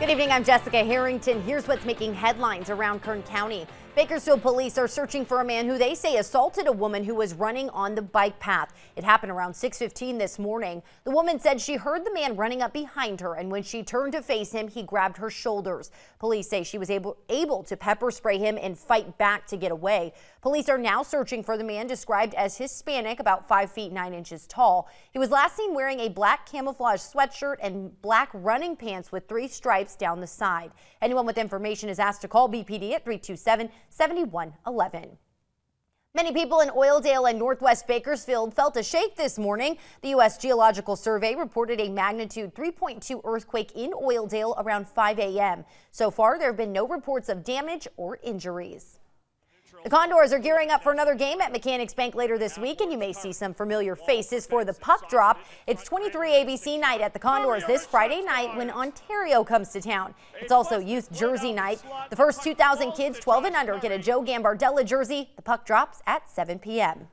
Good evening, I'm Jessica Harrington. Here's what's making headlines around Kern County. Bakersfield police are searching for a man who they say assaulted a woman who was running on the bike path. It happened around 6:15 this morning. The woman said she heard the man running up behind her and when she turned to face him, he grabbed her shoulders. Police say she was able able to pepper spray him and fight back to get away. Police are now searching for the man described as Hispanic, about 5 feet 9 inches tall. He was last seen wearing a black camouflage sweatshirt and black running pants with three stripes pipes down the side. Anyone with information is asked to call BPD at 327 7111. Many people in Oildale and northwest Bakersfield felt a shake this morning. The U.S. Geological Survey reported a magnitude 3.2 earthquake in Oildale around 5 a.m. So far, there have been no reports of damage or injuries. The Condors are gearing up for another game at Mechanics Bank later this week, and you may see some familiar faces for the puck drop. It's 23 ABC night at the Condors this Friday night when Ontario comes to town. It's also Youth Jersey Night. The first 2,000 kids 12 and under get a Joe Gambardella jersey. The puck drops at 7 p.m.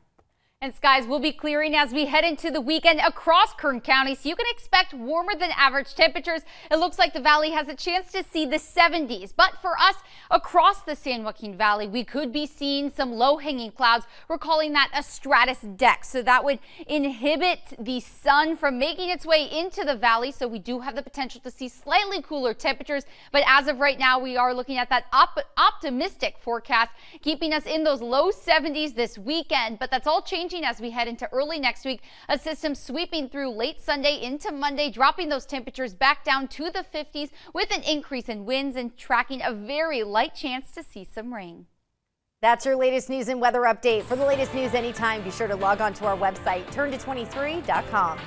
And skies will be clearing as we head into the weekend across Kern County, so you can expect warmer than average temperatures. It looks like the valley has a chance to see the 70s, but for us across the San Joaquin Valley, we could be seeing some low hanging clouds. We're calling that a stratus deck, so that would inhibit the sun from making its way into the valley. So we do have the potential to see slightly cooler temperatures, but as of right now, we are looking at that op optimistic forecast, keeping us in those low 70s this weekend, but that's all changing changing as we head into early next week. A system sweeping through late Sunday into Monday, dropping those temperatures back down to the 50s with an increase in winds and tracking a very light chance to see some rain. That's your latest news and weather update. For the latest news anytime, be sure to log on to our website, turn to 23.com.